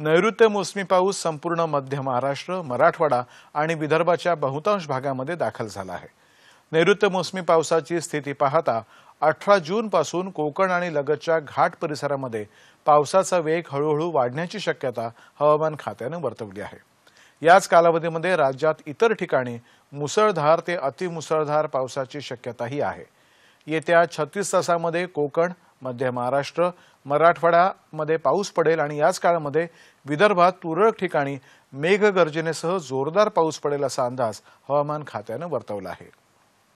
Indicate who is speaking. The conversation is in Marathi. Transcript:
Speaker 1: नैऋत्य मोसमी पाऊस संपूर्ण मध्य महाराष्ट्र मराठवाडा आणि विदर्भाच्या बहुतांश भागामध्ये दाखल झाला आहे नैऋत्य मोसमी पावसाची स्थिती पाहता अठरा जूनपासून कोकण आणि लगतच्या घाट परिसरामध्ये पावसाचा वेग हळूहळू वाढण्याची शक्यता हवामान खात्यानं वर्तवली आहे याच कालावधीमध्ये राज्यात इतर ठिकाणी मुसळधार ते अतिमुसळधार पावसाची शक्यताही आहे येत्या छत्तीस तासामध्ये कोकण मध्य महाराष्ट्र मराठवाड्यामध्ये पाऊस पडेल आणि याच काळामध्ये विदर्भात तुरळक ठिकाणी मेघगर्जनेसह जोरदार पाऊस पडेल असा अंदाज हवामान खात्यानं वर्तवला आहे